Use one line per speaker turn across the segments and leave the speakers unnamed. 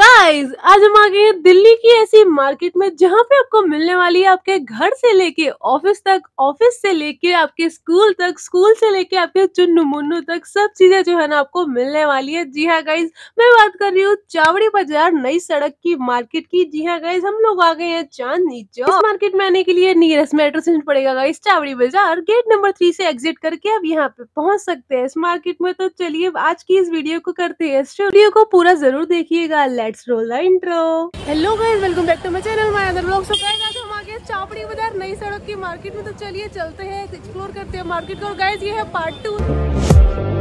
guys आज हम आ गए हैं दिल्ली की ऐसी मार्केट में जहां पे आपको मिलने वाली है आपके घर से लेके ऑफिस तक ऑफिस से लेके आपके स्कूल तक स्कूल से लेके आपके चुन्नू मुन्नू तक सब चीजें जो है ना आपको मिलने वाली है जी हाँ गाइज मैं बात कर रही हूँ चावड़ी बाजार नई सड़क की मार्केट की जी हाँ गाइज हम लोग आ गए हैं चांदनी चौक मार्केट में आने के लिए नियरेस्ट मेट्रो स्टेशन पड़ेगा guys Chawri Bazar gate number three से एग्जिट करके आप यहाँ पे पहुंच सकते हैं इस मार्केट में तो चलिए आज की इस वीडियो को करते हैं इस वीडियो को पूरा जरूर देखिएगा let's roll the intro hello guys welcome back to my channel my other blog so guys आज हम आ गए चापड़ी बाजार नई सड़क की मार्केट में तो चलिए चलते हैं एक्सप्लोर करते हैं मार्केट को गाइस ये है पार्ट 2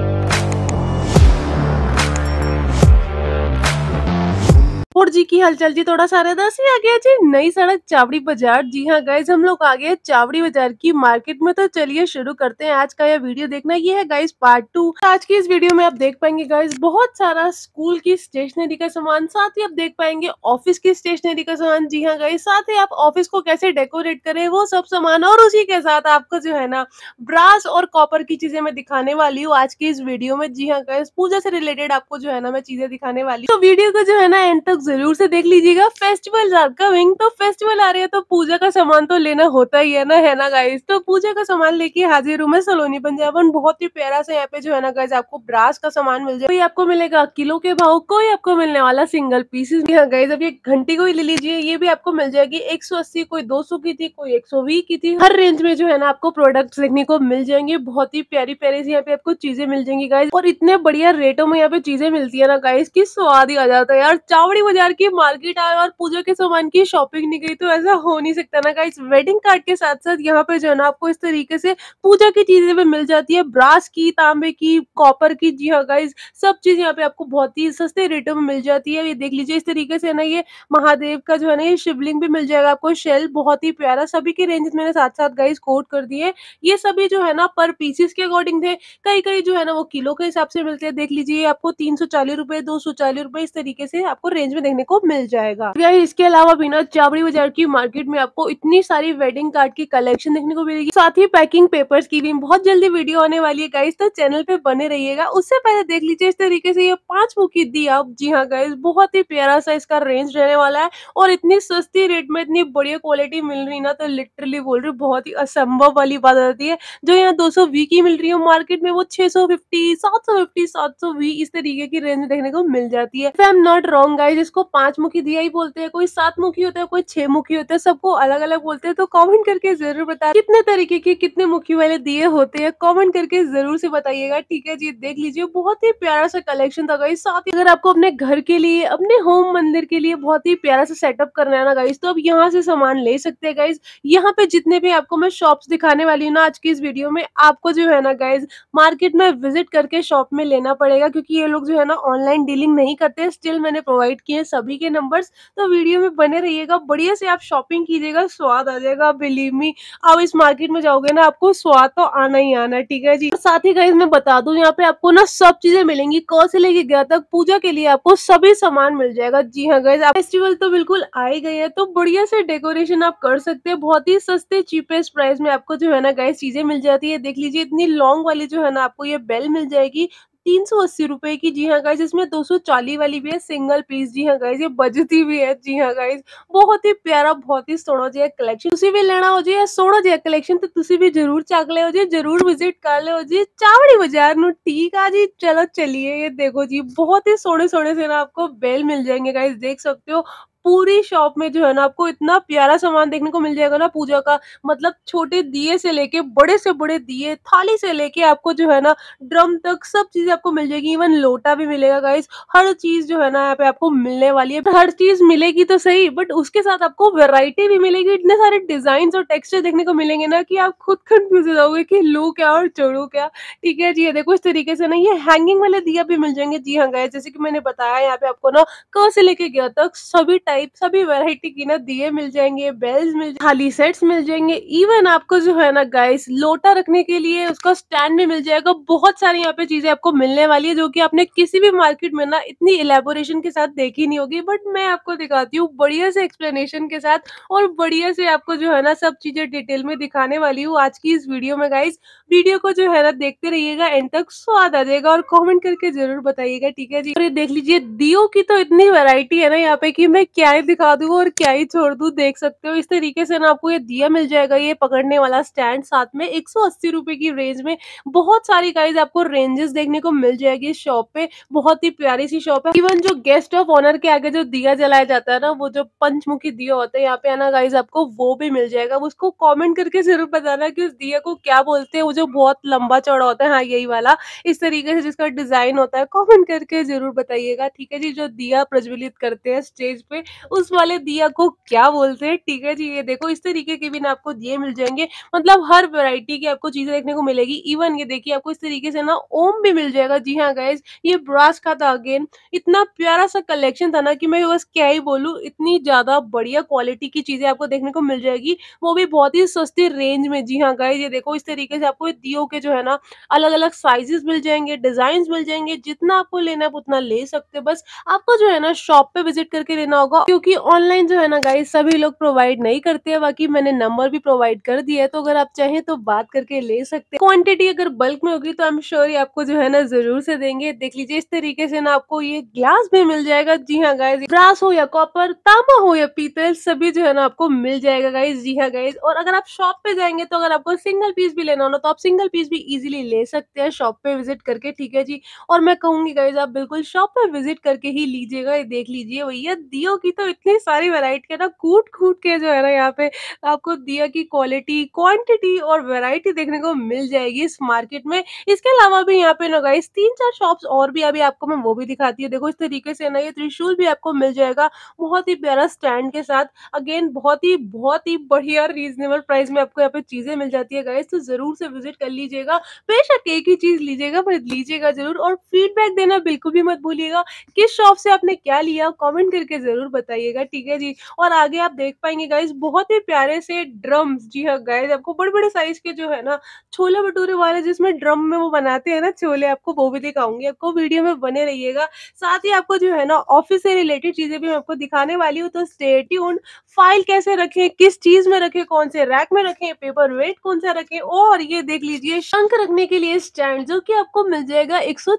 और जी की हलचल जी थोड़ा सारा दस ही आ गया जी नई सड़क चावड़ी बाजार जी हाँ गाइज हम लोग आ गए चावड़ी बाजार की मार्केट में तो चलिए शुरू करते हैं आज का यह वीडियो देखना ये है गाइज पार्ट टू आज की इस वीडियो में आप देख पाएंगे गाइज बहुत सारा स्कूल की स्टेशनरी का सामान साथ ही आप देख पाएंगे ऑफिस की स्टेशनरी का सामान जी हाँ गाइज साथ ही आप ऑफिस को कैसे डेकोरेट करें वो सब सामान और उसी के साथ आपको जो है ना ब्रास और कॉपर की चीजें मैं दिखाने वाली हूँ आज की इस वीडियो में जी हाँ गाइज पूजा से रिलेटेड आपको जो है ना मैं चीजें दिखाने वाली तो वीडियो को जो है ना एंड तक लोग जरूर से देख लीजिएगा फेस्टिवल आर कमिंग तो फेस्टिवल आ रहे हैं तो पूजा का सामान तो लेना होता ही है ना है ना गाइस तो पूजा का सामान लेके हाजिर हूँ मैं सलोनी पंजाबन बहुत ही प्यारा से यहाँ पे जो है ना गाइस आपको ब्रास का सामान मिल जाए कोई आपको मिलेगा किलो के भाव कोई आपको मिलने वाला सिंगल पीसेस यहाँ गाइज अभी घंटी को ही ले लीजिए ये भी आपको मिल जाएगी एक कोई दो की थी कोई एक की थी हर रेंज में जो है ना आपको प्रोडक्ट देखने को मिल जाएंगे बहुत ही प्यारी प्यारी सी यहाँ पे आपको चीजें मिल जाएंगी गाइज और इतने बढ़िया रेटों में यहाँ पे चीजें मिलती है ना गाइज की स्वाद ही आ जाता है यार चावड़ी बाजार की मार्केट आए और पूजा के सामान की शॉपिंग नहीं गई तो ऐसा हो नहीं सकता ना इस वेडिंग कार्ड के साथ साथ यहाँ पे जो है ना आपको इस तरीके से पूजा की चीजें भी मिल जाती है ब्रास की तांबे की कॉपर की जी हाँ गाइज सब चीज यहाँ पे आपको बहुत ही सस्ते रेटों में मिल जाती है ये देख लीजिए इस तरीके से ना ये महादेव का जो है ना ये शिवलिंग भी मिल जाएगा आपको शेल बहुत ही प्यारा सभी के रेंजेस मैंने साथ साथ गाइज कोट कर दिए ये सभी जो है ना पर पीसेस के अकॉर्डिंग थे कई कई जो है ना वो किलो के हिसाब से मिलते हैं देख लीजिए आपको तीन सौ चालीस रुपए दो सौ चालीस रुपए इस तरीके से आपको रेंज में आपको देखने को मिल जाएगा इसके अलावा बिना चाबड़ी बाजार की मार्केट में आपको इतनी सारी वेडिंग कार्ड की कलेक्शन देखने को मिलेगी साथ ही पैकिंग पेपर्स की भी बहुत जल्दी वीडियो आने वाली है गाइस तो चैनल पे बने रहिएगा उससे पहले देख लीजिए इस तरीके से ये पांच मुखी दी आप जी हाँ गाइस बहुत ही प्यारा सा इसका रेंज रहने वाला है और इतनी सस्ती रेट में इतनी बढ़िया क्वालिटी मिल रही ना तो लिटरली बोल रही बहुत ही असंभव वाली बात आती है जो यहाँ दो वी की मिल रही है मार्केट में वो छह सौ फिफ्टी सात सौ फिफ्टी सात सौ इस तरीके की रेंज देखने को मिल जाती है I am not wrong guys जिसको पांच मुखी दिया ही बोलते हैं कोई सात मुखी होता है कोई छह मुखी होता है सबको अलग अलग बोलते हैं तो कमेंट करके जरूर बताए कितने तरीके के कितने मुखी वाले दिए होते हैं कमेंट करके जरूर से बताइएगा ठीक है जी देख लीजिए बहुत ही प्यारा सा कलेक्शन था गाइस साथ ही अगर आपको अपने घर के लिए अपने होम मंदिर के लिए बहुत ही प्यारा सा सेटअप करना है ना गाइस तो आप यहाँ से सामान ले सकते हैं गाइस यहाँ पे जितने भी आपको मैं शॉप दिखाने वाली हूँ ना आज की इस वीडियो में आपको जो है ना गाइज मार्केट में विजिट करके शॉप में लेना पड़ेगा क्योंकि ये लोग जो है ना ऑनलाइन डीलिंग नहीं करते स्टिल मैंने प्रोवाइड किए हैं सभी के नंबर्स तो वीडियो में बने रहिएगा बढ़िया से आप शॉपिंग कीजिएगा स्वाद आ जाएगा बिलीव मी आप इस मार्केट में जाओगे ना आपको स्वाद तो आना ही आना ठीक है जी साथ ही गाइज मैं बता दू यहाँ पे आपको ना सब चीजें मिलेंगी कौ से लेके गया तक पूजा के लिए आपको सभी सामान मिल जाएगा जी हाँ गाइज आप फेस्टिवल तो बिल्कुल आ ही गए हैं तो बढ़िया से डेकोरेशन आप कर सकते हैं बहुत ही सस्ते चीपेस्ट प्राइस में आपको जो है ना गाइज चीजें मिल जाती है देख लीजिए इतनी लॉन्ग वाली जो है ना आपको ये बेल मिल जाएगी तीन सौ अस्सी रुपए की जी हाँ गाइज इसमें दो सौ चालीस वाली भी है सिंगल पीस जी हाँ गाइज ये बजती भी है जी हाँ गाइज बहुत ही प्यारा बहुत ही सोनो जी कलेक्शन तुम भी लेना हो जी या सोनो जी कलेक्शन तो तुम भी जरूर चक लो जी जरूर विजिट कर लो जी चावड़ी बाजार न ठीक है जी चलो चलिए ये देखो जी बहुत ही सोने सोने से ना आपको बेल मिल जाएंगे गाइज देख सकते हो पूरी शॉप में जो है ना आपको इतना प्यारा सामान देखने को मिल जाएगा ना पूजा का मतलब छोटे दिए से लेके बड़े से बड़े दिए थाली से लेके आपको जो है ना ड्रम तक सब चीजें आपको मिल जाएगी इवन लोटा भी मिलेगा गाइस हर चीज जो है ना यहाँ पे आपको मिलने वाली है हर चीज मिलेगी तो सही बट उसके साथ आपको वेराइटी भी मिलेगी इतने सारे डिजाइन और टेक्सचर देखने को मिलेंगे ना कि आप खुद कंफ्यूज हो जाओगे की लो क्या और चढ़ू क्या ठीक है जी ये देखो इस तरीके से ना ये हैंगिंग वाले दिया भी मिल जाएंगे जी हाँ गाय जैसे कि मैंने बताया यहाँ पे आपको ना कह से लेके गया तक सभी टाइप सभी वैरायटी की ना दिए मिल जाएंगे बेल्स मिल जाएंगे सेट्स मिल जाएंगे इवन आपको जो है ना गाइस लोटा रखने के लिए उसका स्टैंड भी मिल जाएगा बहुत सारी यहाँ पे चीजें आपको मिलने वाली है जो की आपने किसी भी मार्केट में ना इतनी इलेबोरेशन के साथ देखी नहीं होगी बट मैं आपको दिखाती हूँ बढ़िया से एक्सप्लेनेशन के साथ और बढ़िया से आपको जो है ना सब चीजें डिटेल में दिखाने वाली हूँ आज की इस वीडियो में गाइस वीडियो को जो है ना देखते रहिएगा एंड तक स्वाद आ जाएगा और कॉमेंट करके जरूर बताइएगा ठीक है जी और ये देख लीजिए दियो की तो इतनी वेरायटी है ना यहाँ पे की मैं क्या ही दिखा दू और क्या ही छोड़ दू देख सकते हो इस तरीके से ना आपको ये दिया मिल जाएगा ये पकड़ने वाला स्टैंड साथ में एक रुपए की रेंज में बहुत सारी गाइज आपको रेंजेस देखने को मिल जाएगी इस शॉप पे बहुत ही प्यारी सी शॉप है इवन जो गेस्ट ऑफ ऑनर के आगे जो दिया जलाया जाता है ना वो जो पंचमुखी दिया होता है यहाँ पे आना गाइज आपको वो भी मिल जाएगा उसको कॉमेंट करके जरूर बताना की उस दिया को क्या बोलते हैं वो जो बहुत लंबा चौड़ा होता है हाँ यही वाला इस तरीके से जिसका डिजाइन होता है कॉमेंट करके जरूर बताइएगा ठीक है जी जो दिया प्रज्वलित करते हैं स्टेज पे उस वाले दिया को क्या बोलते हैं ठीक है जी ये देखो इस तरीके के भी ना आपको दिए मिल जाएंगे मतलब हर वैरायटी की आपको चीजें देखने को मिलेगी इवन ये देखिए आपको इस तरीके से ना ओम भी मिल जाएगा जी हाँ गाइज ये ब्रास का था अगेन इतना प्यारा सा कलेक्शन था ना कि मैं बस क्या ही बोलू इतनी ज्यादा बढ़िया क्वालिटी की चीजें आपको देखने को मिल जाएगी वो भी बहुत ही सस्ती रेंज में जी हाँ गाइज ये देखो इस तरीके से आपको दियो के जो है ना अलग अलग साइजेस मिल जाएंगे डिजाइन मिल जाएंगे जितना आपको लेना है उतना ले सकते बस आपको जो है ना शॉप पे विजिट करके लेना होगा क्योंकि ऑनलाइन जो है ना गाइस सभी लोग प्रोवाइड नहीं करते हैं बाकी मैंने नंबर भी प्रोवाइड कर दिया है तो अगर आप चाहें तो बात करके ले सकते हैं क्वांटिटी अगर बल्क में होगी तो आई एम श्योर ये आपको जो है ना जरूर से देंगे देख लीजिए इस तरीके से ना आपको ये ग्लास भी मिल जाएगा जी हाँ गाइज ग्रास हो या कॉपर तामा हो या पीतल सभी जो है ना आपको मिल जाएगा गाइज जी हाँ गाइज और अगर आप शॉप पे जाएंगे तो अगर आपको सिंगल पीस भी लेना होना तो आप सिंगल पीस भी इजिली ले सकते हैं शॉप पे विजिट करके ठीक है जी और मैं कहूंगी गाइज आप बिल्कुल शॉप पे विजिट करके ही लीजिएगा ये देख लीजिए भैया दियो की अभी तो इतनी सारी वेराइटी है ना कूट कूट के जो है ना यहाँ पे आपको दिया की क्वालिटी क्वांटिटी और वेराइटी देखने को मिल जाएगी इस मार्केट में इसके अलावा भी यहाँ पे ना गाइस तीन चार शॉप्स और भी अभी आपको मैं वो भी दिखाती हूँ देखो इस तरीके से ना ये त्रिशूल भी आपको मिल जाएगा बहुत ही प्यारा स्टैंड के साथ अगेन बहुत ही बहुत ही बढ़िया रीजनेबल प्राइस में आपको यहाँ पे चीजें मिल जाती है गाइस तो जरूर से विजिट कर लीजिएगा बेशक एक ही चीज लीजिएगा पर लीजिएगा जरूर और फीडबैक देना बिल्कुल भी मत भूलिएगा किस शॉप से आपने क्या लिया कॉमेंट करके जरूर बताइएगा ठीक है जी और आगे आप देख पाएंगे गाइज बहुत ही प्यारे से ड्रम्स जी हाँ गाइज आपको बड़े बड़े साइज के जो है ना छोले भटूरे वाले जिसमें ड्रम में वो बनाते हैं ना छोले आपको वो भी दिखाऊंगी आपको वीडियो में बने रहिएगा साथ ही आपको जो है ना ऑफिस से रिलेटेड चीजें भी मैं आपको दिखाने वाली हूँ तो स्टेटी उन फाइल कैसे रखें किस चीज में रखें कौन से रैक में रखें पेपर वेट कौन सा रखें और ये देख लीजिए शंख रखने के लिए स्टैंड जो कि आपको मिल जाएगा एक सौ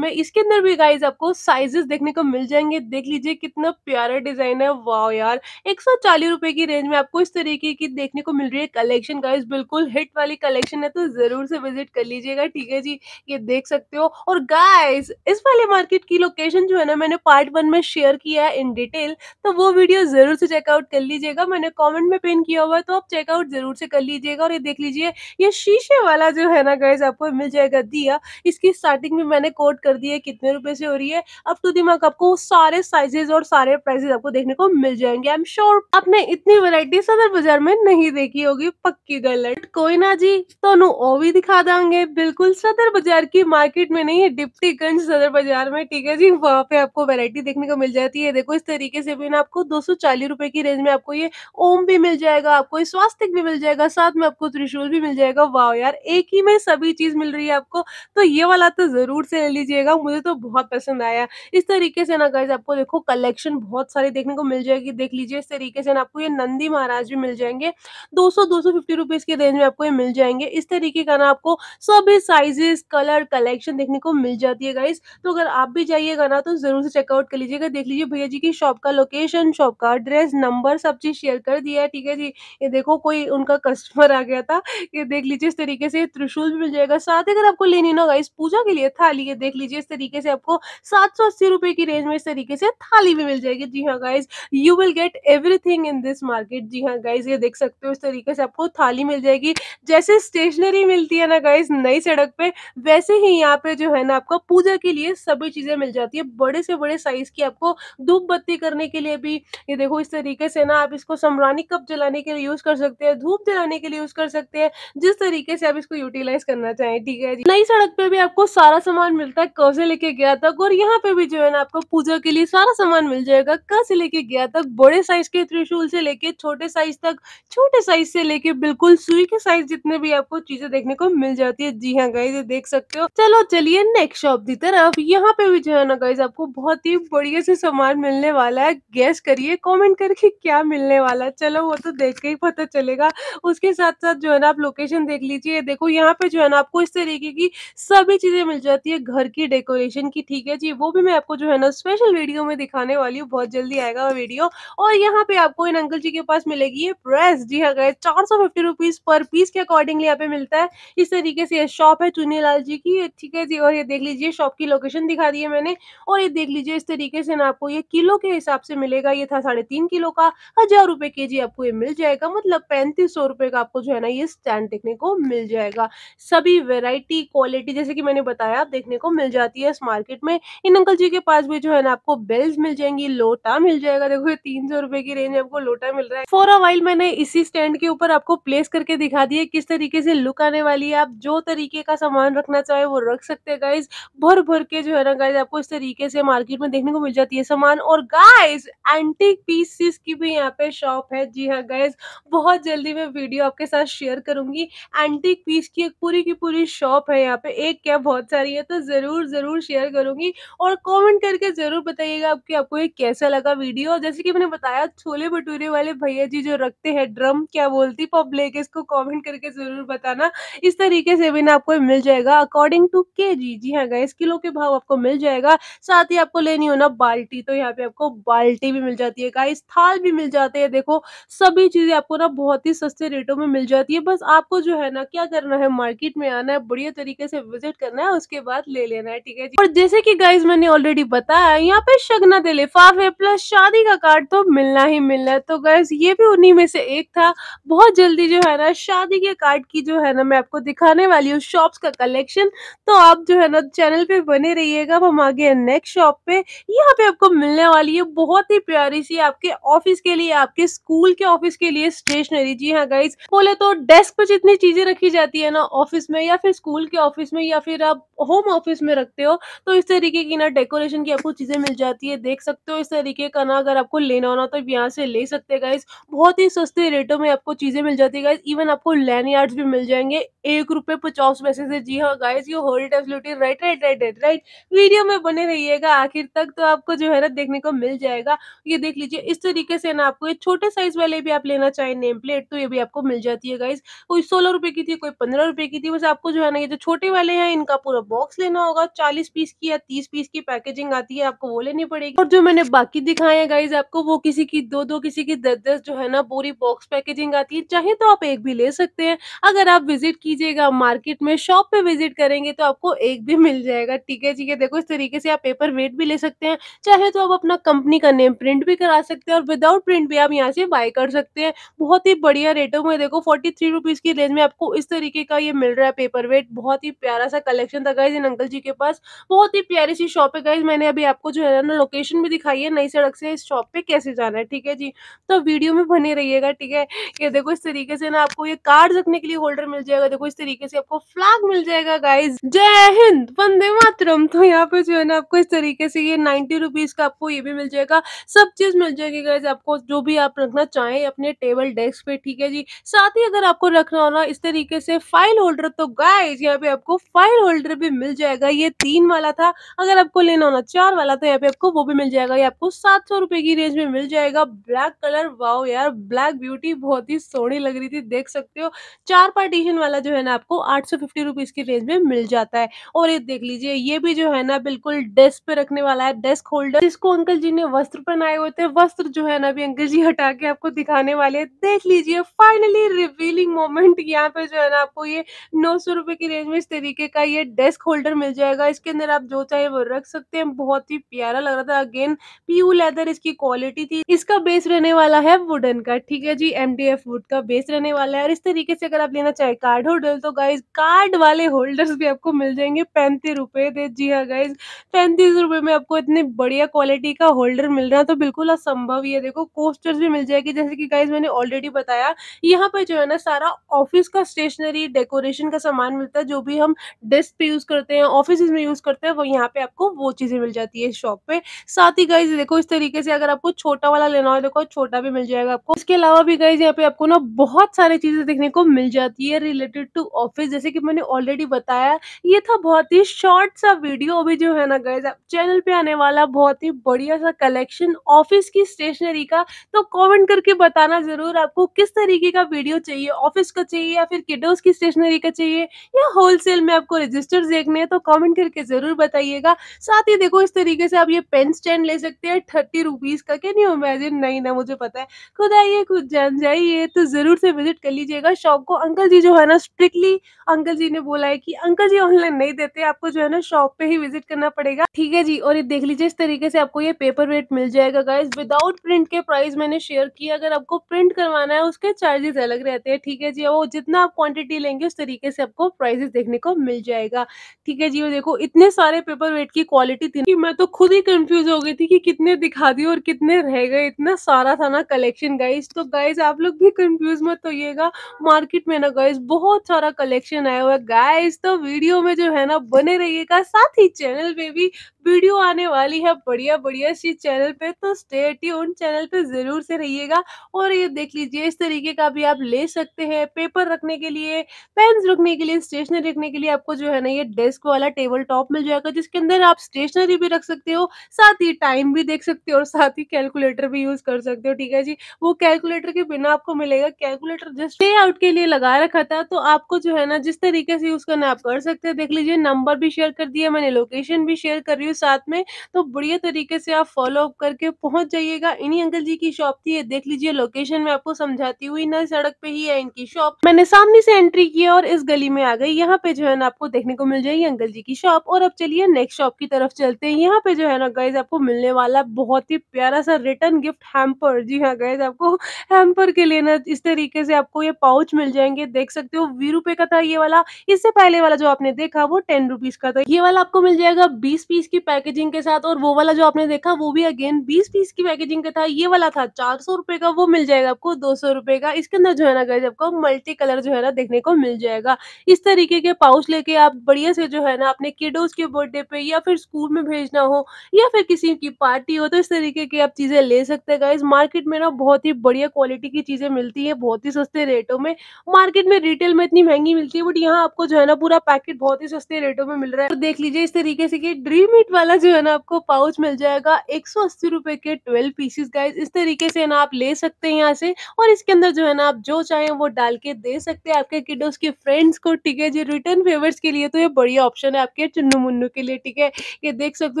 में इसके अंदर भी गाइज आपको साइजेस देखने को मिल जाएंगे देख लीजिए कितना प्यार प्यारा डिजाइन है वाह यार एक सौ चालीस रुपए की रेंज में आपको इस तरीके की देखने को मिल रही है कलेक्शन गाइस बिल्कुल हिट वाली कलेक्शन है तो जरूर से विजिट कर लीजिएगा ठीक है जी ये देख सकते हो और गाइस इस वाले मार्केट की लोकेशन जो है ना मैंने पार्ट वन में शेयर किया है इन डिटेल तो वो वीडियो जरूर से चेकआउट कर लीजिएगा मैंने कॉमेंट में पेन किया हुआ है तो आप चेकआउट जरूर से कर लीजिएगा और ये देख लीजिए ये शीशे वाला जो है ना गाइज आपको मिल जाएगा दिया इसकी स्टार्टिंग में मैंने कोट कर दी है कितने रुपए से हो रही है अब टू दिमाग आपको सारे साइजेस और सारे प्राइसेस आपको देखने को मिल जाएंगे आई एम श्योर आपने इतनी वेरायटी सदर बाजार में नहीं देखी होगी पक्की गल कोई ना जी तो ओ भी दिखा देंगे बिल्कुल सदर बाजार की मार्केट में नहीं है डिप्टीगंज सदर बाजार में ठीक है जी वहाँ पे आपको वेरायटी देखने को मिल जाती है देखो इस तरीके से भी ना आपको दो सौ रुपए की रेंज में आपको ये ओम भी मिल जाएगा आपको स्वास्थ्य भी मिल जाएगा साथ में आपको त्रिशूल भी मिल जाएगा वाह यार एक ही में सभी चीज मिल रही है आपको तो ये वाला तो जरूर से ले लीजिएगा मुझे तो बहुत पसंद आया इस तरीके से ना गाइज आपको देखो कलेक्शन बहुत बहुत सारी देखने को मिल जाएगी देख लीजिए इस तरीके से आपको ये नंदी महाराज भी मिल जाएंगे दो सौ दो सौ फिफ्टी रुपीज के रेंज में आपको ये मिल जाएंगे इस तरीके का ना आपको सभी साइजेस कलर कलेक्शन देखने को मिल जाती है गाइस तो अगर आप भी जाइएगा ना तो जरूर से चेकआउट कर लीजिएगा देख लीजिए भैया जी की शॉप का लोकेशन शॉप का एड्रेस नंबर सब चीज शेयर कर दिया है ठीक है जी ये देखो कोई उनका कस्टमर आ गया था ये देख लीजिए इस तरीके से त्रिशूल भी मिल जाएगा साथ ही अगर आपको लेनी ना गाइस पूजा के लिए थाली ये देख लीजिए इस तरीके से आपको सात सौ अस्सी रुपए की रेंज में इस तरीके से थाली भी मिल जाएगी मार्केट जी हाँ guys you will get everything in this market जी हाँ गाइज ये देख सकते हो इस तरीके से आपको थाली मिल जाएगी जैसे स्टेशनरी मिलती है ना गाइज नई सड़क पे वैसे ही यहाँ पे जो है ना आपका पूजा के लिए सभी चीजें मिल जाती है बड़े से बड़े साइज की आपको धूप बत्ती करने के लिए भी ये देखो इस तरीके से ना आप इसको समरानी कप जलाने के लिए यूज कर सकते हैं धूप जलाने के लिए यूज कर सकते हैं जिस तरीके से आप इसको यूटिलाइज करना चाहें ठीक है जी नई सड़क पे भी आपको सारा सामान मिलता है कर्जे लेके गया था और यहाँ पे भी जो है ना आपको पूजा के लिए सारा सामान मिल जाएगा कक्का से लेके गया तक बड़े साइज के त्रिशूल से लेके छोटे साइज तक छोटे साइज से लेके बिल्कुल सुई के साइज जितने भी आपको चीजें देखने को मिल जाती है जी हाँ गाइज ये देख सकते हो चलो चलिए नेक्स्ट शॉप की तरफ यहाँ पे भी जो है ना गाइज आपको बहुत ही बढ़िया से सामान मिलने वाला है गैस करिए कॉमेंट करके क्या मिलने वाला है चलो वो तो देख के ही पता चलेगा उसके साथ साथ जो है ना आप लोकेशन देख लीजिए देखो यहाँ पे जो है ना आपको इस तरीके की सभी चीजें मिल जाती है घर की डेकोरेशन की ठीक है जी वो भी मैं आपको जो है ना स्पेशल वीडियो में दिखाने वाली हूँ बहुत बहुत जल्दी आएगा वो वीडियो और यहाँ पे आपको इन अंकल जी के पास मिलेगी ये प्रेस जी हाँ गए चार सौ फिफ्टी रुपीज पर पीस के अकॉर्डिंगली यहाँ पे मिलता है इस तरीके से ये शॉप है चुनीलाल जी की ठीक है जी और ये देख लीजिए शॉप की लोकेशन दिखा दी है मैंने और ये देख लीजिए इस तरीके से ना आपको ये किलो के हिसाब से मिलेगा ये था साढ़े तीन किलो का हजार रुपए के जी आपको ये मिल जाएगा मतलब पैंतीस सौ रुपए का आपको जो है ना ये स्टैंड देखने को मिल जाएगा सभी वेराइटी क्वालिटी जैसे कि मैंने बताया आप देखने को मिल जाती है इस मार्केट में इन अंकल जी के पास भी जो है ना आपको बेल्ट मिल जाएंगी लो लोटा मिल जाएगा देखो ये तीन सौ रुपए की रेंज में आपको लोटा मिल रहा है फॉर अ वाइल मैंने इसी स्टैंड के ऊपर आपको प्लेस करके दिखा दिया किस तरीके से लुक आने वाली है आप जो तरीके का सामान रखना चाहे वो रख सकते हैं गाइज भर भर के जो है ना गाइज आपको इस तरीके से मार्केट में देखने को मिल जाती है सामान और गाइज एंटीक पीसिस की भी यहाँ पे शॉप है जी हाँ गाइज बहुत जल्दी मैं वीडियो आपके साथ शेयर करूंगी एंटीक पीस की एक पूरी की पूरी शॉप है यहाँ पे एक क्या बहुत सारी है तो जरूर जरूर शेयर करूंगी और कॉमेंट करके जरूर बताइएगा आपकी आपको ये कैसा कैसा अच्छा लगा वीडियो जैसे कि मैंने बताया छोले भटूरे वाले भैया जी जो रखते हैं ड्रम क्या बोलती पब्लिक इसको कमेंट करके जरूर बताना इस तरीके से भी ना आपको मिल जाएगा अकॉर्डिंग टू के जी जी हाँ गैस किलो के भाव आपको मिल जाएगा साथ ही आपको लेनी हो ना बाल्टी तो यहाँ पे आपको बाल्टी भी मिल जाती है गाइस थाल भी मिल जाते हैं देखो सभी चीजें आपको ना बहुत ही सस्ते रेटों में मिल जाती है बस आपको जो है ना क्या करना है मार्केट में आना है बढ़िया तरीके से विजिट करना है उसके बाद ले लेना है ठीक है जी और जैसे कि गाइज मैंने ऑलरेडी बताया यहाँ पे शगना दे लिफाफे है प्लस शादी का कार्ड तो मिलना ही मिलना है तो गैस ये भी उन्हीं में से एक था बहुत जल्दी जो है ना शादी के कार्ड की जो है ना मैं आपको दिखाने वाली हूँ शॉप्स का कलेक्शन तो आप जो है ना चैनल पे बने रहिएगा हम आगे नेक्स्ट शॉप पे यहाँ पे आपको मिलने वाली है बहुत ही प्यारी सी आपके ऑफिस के लिए आपके स्कूल के ऑफिस के लिए स्टेशनरी जी हाँ गाइज बोले तो डेस्क पर जितनी चीजें रखी जाती है ना ऑफिस में या फिर स्कूल के ऑफिस में या फिर आप होम ऑफिस में रखते हो तो इस तरीके की ना डेकोरेशन की आपको चीजें मिल जाती है देख सकते हो इस तरीके का ना अगर आपको लेना होना तो यहाँ से ले सकते हैं गाइज बहुत ही सस्ते रेटों में आपको चीज़ें मिल जाती है गाइज इवन आपको लैन भी मिल जाएंगे एक रुपए पचास पैसे से जी हाँ guys you hold absolutely right right right right right video में बने रहिएगा आखिर तक तो आपको जो है ना देखने को मिल जाएगा ये देख लीजिए इस तरीके से ना आपको ये छोटे साइज वाले भी आप लेना चाहें नेम प्लेट तो ये भी आपको मिल जाती है गाइज कोई सोलह रुपए की थी कोई पंद्रह रुपए की थी बस आपको जो है ना ये जो छोटे वाले हैं इनका पूरा बॉक्स लेना होगा चालीस पीस की या तीस पीस की पैकेजिंग आती है आपको वो लेनी पड़ेगी और जो मैंने बाकी बाकी दिखाए हैं गाइज आपको वो किसी की दो दो किसी की दस दस जो है ना पूरी बॉक्स पैकेजिंग आती है चाहे तो आप एक भी ले सकते हैं अगर आप विजिट कीजिएगा मार्केट में शॉप पे विजिट करेंगे तो आपको एक भी मिल जाएगा ठीक है ठीक है देखो इस तरीके से आप पेपर वेट भी ले सकते हैं चाहे तो आप अपना कंपनी का नेम प्रिंट भी करा सकते हैं और विदाउट प्रिंट भी आप यहाँ से बाय कर सकते हैं बहुत ही बढ़िया रेटों में देखो फोर्टी थ्री रुपीज की रेंज में आपको इस तरीके का ये मिल रहा है पेपर वेट बहुत ही प्यारा सा कलेक्शन था गाइज इन अंकल जी के पास बहुत ही प्यारी सी शॉप है गाइज मैंने अभी आपको जो है ना लोकेशन भी दिखाई है नई सड़क से इस शॉप पे कैसे जाना है ठीक है जी तो वीडियो में बने रहिएगा ठीक है ये देखो इस तरीके से ना आपको ये कार्ड रखने के लिए होल्डर मिल जाएगा देखो इस तरीके से आपको फ्लैग मिल जाएगा गाइज जय हिंद वंदे मातरम तो यहाँ पे जो है ना आपको इस तरीके से ये नाइन्टी रुपीज का आपको ये भी मिल जाएगा सब चीज मिल जाएगी गाइज आपको जो भी आप रखना चाहें अपने टेबल डेस्क पे ठीक है जी साथ ही अगर आपको रखना हो ना इस तरीके से फाइल होल्डर तो गाइज यहाँ पे आपको फाइल होल्डर भी मिल जाएगा ये तीन वाला था अगर आपको लेना होना चार वाला था तो यहाँ पे आपको वो भी मिल जाएगा ये आपको आपको सात सौ रुपए की रेंज में मिल जाएगा ब्लैक कलर वाओ यार ब्लैक ब्यूटी बहुत ही सोनी लग रही थी देख सकते हो चार पार्टीशन वाला जो है ना आपको आठ सौ फिफ्टी रुपीज की रेंज में मिल जाता है और ये देख लीजिए ये भी जो है ना बिल्कुल डेस्क पे रखने वाला है डेस्क होल्डर जिसको अंकल जी ने वस्त्र पहनाए हुए थे वस्त्र जो है ना अभी अंकल जी हटा के आपको दिखाने वाले है देख लीजिए फाइनली रिवीलिंग मोमेंट यहाँ पे जो है ना आपको ये नौ सौ रुपए की रेंज में इस तरीके का ये डेस्क होल्डर मिल जाएगा इसके अंदर आप जो चाहे वो रख सकते हैं बहुत ही प्यारा लग रहा था अगेन न्यू लेदर इसकी क्वालिटी थी इसका बेस रहने वाला है वुडन का ठीक है जी एम डी एफ वुड का बेस रहने वाला है और इस तरीके से अगर आप लेना चाहे कार्ड होल्डर तो गाइज कार्ड वाले होल्डर्स भी आपको मिल जाएंगे पैंतीस रुपए दे जी हाँ गाइज पैंतीस रुपए में आपको इतने बढ़िया क्वालिटी का होल्डर मिल रहा है तो बिल्कुल असंभव ही है देखो कोस्टर्स भी मिल जाएगी जैसे कि गाइज मैंने ऑलरेडी बताया यहाँ पर जो है ना सारा ऑफिस का स्टेशनरी डेकोरेशन का सामान मिलता है जो भी हम डेस्क पे यूज करते हैं ऑफिस में यूज करते हैं वो यहाँ पे आपको वो चीजें मिल जाती है शॉप पे साथ ही गाइज देखो इस तरीके से अगर आपको छोटा वाला लेना हो देखो छोटा भी मिल जाएगा आपको इसके अलावा भी गाइज यहाँ पे आपको ना बहुत सारी चीजें देखने को मिल जाती है रिलेटेड टू ऑफिस जैसे कि मैंने ऑलरेडी बताया ये था बहुत ही शॉर्ट सा वीडियो अभी जो है ना गाइज चैनल पे आने वाला बहुत ही बढ़िया सा कलेक्शन ऑफिस की स्टेशनरी का तो कॉमेंट करके बताना जरूर आपको किस तरीके का वीडियो चाहिए ऑफिस का चाहिए या फिर किडोज की स्टेशनरी का चाहिए या होलसेल में आपको रजिस्टर देखने हैं तो कमेंट करके जरूर बताइएगा साथ ही देखो इस तरीके से आप ये पेन स्टैंड ले सकते हैं है थर्टी रुपीज का कैन यू इमेजिन नहीं ना मुझे पता है खुद आइए खुद जान जाइए तो जरूर से विजिट कर लीजिएगा शॉप को अंकल जी जो है ना स्ट्रिक्टली अंकल जी ने बोला है कि अंकल जी ऑनलाइन नहीं देते आपको जो है ना शॉप पे ही विजिट करना पड़ेगा ठीक है जी और ये देख लीजिए इस तरीके से आपको ये पेपर वेट मिल जाएगा गाइज विदाउट प्रिंट के प्राइस मैंने शेयर किया अगर आपको प्रिंट करवाना है उसके चार्जेस अलग रहते हैं ठीक है जी वो जितना आप क्वांटिटी लेंगे उस तरीके से आपको प्राइजेस देखने को मिल जाएगा ठीक है जी वो देखो इतने सारे पेपर वेट की क्वालिटी थी कि मैं तो खुद ही कंफ्यूज हो गई थी कि कितने कितने दिखा दिए और कितने रह गए इतना सारा था ना कलेक्शन गाइज तो गाइज आप लोग भी कंफ्यूज मत होइएगा मार्केट में ना गाइज बहुत सारा कलेक्शन आया हुआ है गाइज तो वीडियो में जो है ना बने रहिएगा साथ ही चैनल पे भी वीडियो आने वाली है बढ़िया बढ़िया सी चैनल पे तो स्टेटी उन चैनल पे जरूर से रहिएगा और ये देख लीजिए इस तरीके का भी आप ले सकते हैं पेपर रखने के लिए पेन्स रखने के लिए स्टेशनरी रखने के लिए आपको जो है ना ये डेस्क वाला टेबल टॉप मिल जाएगा जिसके अंदर आप स्टेशनरी भी रख सकते हो साथ ही टाइम भी देख सकते हो और साथ ही कैलकुलेटर भी यूज कर सकते हो ठीक है जी वो कैलकुलेटर के बिना आपको मिलेगा कैलकुलेटर जस्ट पे आउट के लिए लगा रखा था तो आपको जो है ना जिस तरीके से यूज करना आप कर सकते हैं देख लीजिए नंबर भी शेयर कर दिया मैंने लोकेशन भी शेयर कर रही हूँ साथ में तो बढ़िया तरीके से आप फॉलो अप करके पहुंच जाइएगा इन्हीं अंकल जी की शॉप थी देख लीजिए लोकेशन में आपको समझाती हुई न सड़क पे ही है इनकी शॉप मैंने सामने से एंट्री किया और इस गली में आ गई यहाँ पे जो है ना आपको देखने को मिल जाएगी अंकल जी की शॉप और अब चलिए नेक्स्ट शॉप की तरफ चलते हैं यहाँ पे जो है ना गाइज आपको मिलने वाला वाला बहुत ही प्यारा सा रिटर्न गिफ्ट हैम्पर जी हाँ गए आपको हैम्पर के लिए ना इस तरीके से आपको ये पाउच मिल जाएंगे देख सकते हो वी रुपए का था ये वाला इससे पहले वाला जो आपने देखा वो टेन रुपीज का था ये वाला आपको मिल जाएगा बीस पीस की पैकेजिंग के साथ और वो वाला जो आपने देखा वो भी अगेन बीस पीस की पैकेजिंग का था ये वाला था चार सौ रुपए का वो मिल जाएगा आपको दो सौ रुपए का इसके अंदर जो है ना गए आपको मल्टी कलर जो है ना देखने को मिल जाएगा इस तरीके के पाउच लेके आप बढ़िया से जो है ना अपने किडोज के बर्थडे पे या फिर स्कूल में भेजना हो या फिर किसी की पार्टी पार्टी हो तो इस तरीके की आप चीज़ें ले सकते हैं गाइज मार्केट में ना बहुत ही बढ़िया क्वालिटी की चीज़ें मिलती है बहुत ही सस्ते रेटों में मार्केट में रिटेल में इतनी महंगी मिलती है बट यहाँ आपको जो है ना पूरा पैकेट बहुत ही सस्ते रेटों में मिल रहा है तो देख लीजिए इस तरीके से कि ड्रीम इट वाला जो है ना आपको पाउच मिल जाएगा एक सौ के ट्वेल्व पीसेस गाइज इस तरीके से ना आप ले सकते हैं यहाँ से और इसके अंदर जो है ना आप जो चाहे वो डाल के दे सकते हैं आपके किडोज के फ्रेंड्स को ठीक है जो रिटर्न फेवर्स के लिए तो ये बढ़िया ऑप्शन है आपके चुन्नू मुन्नू के लिए ठीक है ये देख सकते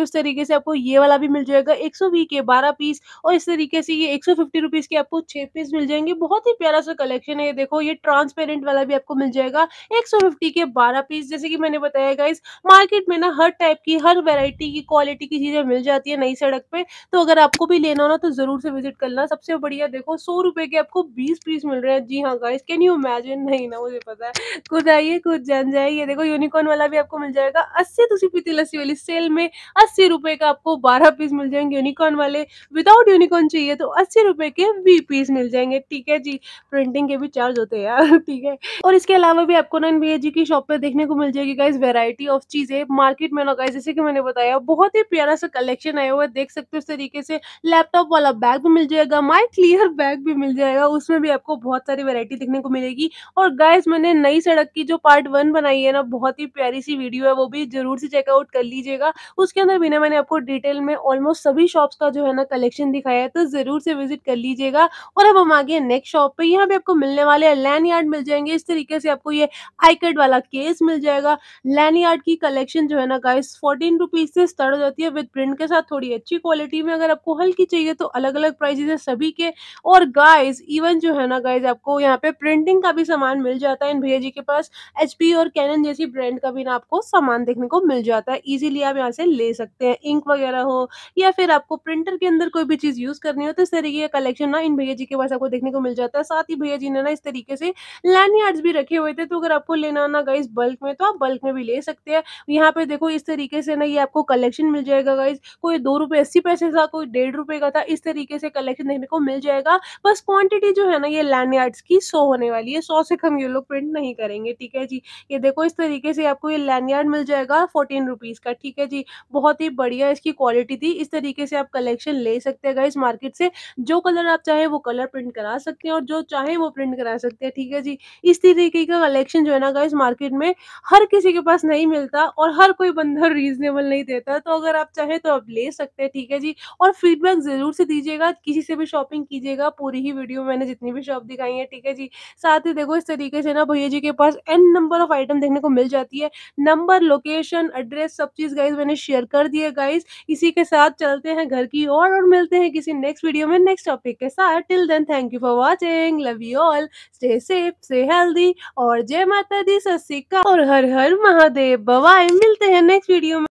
हो इस तरीके से आपको ये वाला भी मिल जाएगा एक सौ के बारह पीस और इस तरीके से ये एक सौ के आपको छः पीस मिल जाएंगे बहुत ही प्यारा सा कलेक्शन है ये देखो ये ट्रांसपेरेंट वाला भी आपको मिल जाएगा एक के बारह पीस जैसे कि मैंने बताया गाइस मार्केट में ना हर टाइप की हर वेराइटी की क्वालिटी की चीज़ें मिल जाती है नई सड़क पे तो अगर आपको भी लेना हो तो ज़रूर से विजिट करना सबसे बढ़िया देखो सौ रुपये के आपको बीस पीस मिल रहे हैं जी हाँ गाइस कैन यू इमेजिन नहीं ना मुझे पता है खुद आइए खुद जान जाए ये देखो यूनिकॉर्न वाला भी आपको मिल जाएगा अस्सी तुसी पीती लस्सी वाली सेल में अस्सी रुपये का आपको बारह पीस मिल जाएंगे जाएंगे यूनिकॉर्न वाले विदाउट यूनिकॉर्न चाहिए तो अस्सी रुपए के वी पीस मिल जाएंगे ठीक है जी प्रिंटिंग के भी चार्ज होते हैं यार ठीक है और इसके अलावा भी आपको ना एन जी की शॉप पे देखने को मिल जाएगी गाइज वेराइटी ऑफ चीज़ें मार्केट में ना गाइज जैसे कि मैंने बताया बहुत ही प्यारा सा कलेक्शन आया हुआ है देख सकते हो इस तरीके से लैपटॉप वाला बैग भी मिल जाएगा माई क्लियर बैग भी मिल जाएगा उसमें भी आपको बहुत सारी वेरायटी देखने को मिलेगी और गाइज मैंने नई सड़क की जो पार्ट वन बनाई है ना बहुत ही प्यारी सी वीडियो है वो भी जरूर से चेकआउट कर लीजिएगा उसके अंदर भी ना मैंने आपको डिटेल में ऑलमोस्ट सभी शॉप्स का जो है ना कलेक्शन दिखाया है तो ज़रूर से विजिट कर लीजिएगा और अब हम आगे नेक्स्ट शॉप पे यहाँ पे आपको मिलने वाले लैन मिल जाएंगे इस तरीके से आपको ये आईकट वाला केस मिल जाएगा लैन की कलेक्शन जो है ना गाइस फोर्टीन रुपीज से स्टार्ट हो जाती है विद प्रिंट के साथ थोड़ी अच्छी क्वालिटी में अगर आपको हल्की चाहिए तो अलग अलग प्राइजेस है सभी के और गाइज इवन जो है ना गाइज आपको यहाँ पे प्रिंटिंग का भी सामान मिल जाता है इन भैया जी के पास एच और कैनन जैसी ब्रांड का भी ना आपको सामान देखने को मिल जाता है इजीली आप यहाँ से ले सकते हैं इंक वगैरह हो या फिर अगर आपको प्रिंटर के अंदर कोई भी चीज़ यूज़ करनी हो तो इस तरीके का कलेक्शन ना इन भैया जी के पास आपको देखने को मिल जाता है साथ ही भैया जी ने ना इस तरीके से लैंड भी रखे हुए थे तो अगर आपको लेना ना गाइज बल्क में तो आप बल्क में भी ले सकते हैं यहाँ पे देखो इस तरीके से ना ये आपको कलेक्शन मिल जाएगा गाइज कोई दो रुपए अस्सी पैसे था कोई डेढ़ रुपए का था इस तरीके से कलेक्शन देखने को मिल जाएगा बस क्वांटिटी जो है ना ये लैंड की सो होने वाली है सौ से कम ये लोग प्रिंट नहीं करेंगे ठीक है जी ये देखो इस तरीके से आपको ये लैंड मिल जाएगा फोर्टीन रुपीज़ का ठीक है जी बहुत ही बढ़िया इसकी क्वालिटी थी इस तरीके तरीके से आप कलेक्शन ले सकते हैं गाइज मार्केट से जो कलर आप चाहे वो कलर प्रिंट करा सकते हैं और जो चाहे वो प्रिंट करा सकते हैं ठीक है जी इस तरीके का कलेक्शन जो है ना गाइज मार्केट में हर किसी के पास नहीं मिलता और हर कोई बंदर रीजनेबल नहीं देता तो अगर आप चाहें तो आप ले सकते हैं ठीक है जी और फीडबैक ज़रूर से दीजिएगा किसी से भी शॉपिंग कीजिएगा पूरी ही वीडियो मैंने जितनी भी शॉप दिखाई है ठीक है जी साथ ही देखो इस तरीके से ना भैया जी के पास एन नंबर ऑफ आइटम देखने को मिल जाती है नंबर लोकेशन एड्रेस सब चीज़ गाइज मैंने शेयर कर दिया गाइज इसी के साथ चल चलते हैं घर की और, और मिलते हैं किसी नेक्स्ट वीडियो में नेक्स्ट टॉपिक के साथ till then thank you for watching love you all stay safe stay healthy और जय माता दी सत और हर हर महादेव बवाए मिलते हैं नेक्स्ट वीडियो में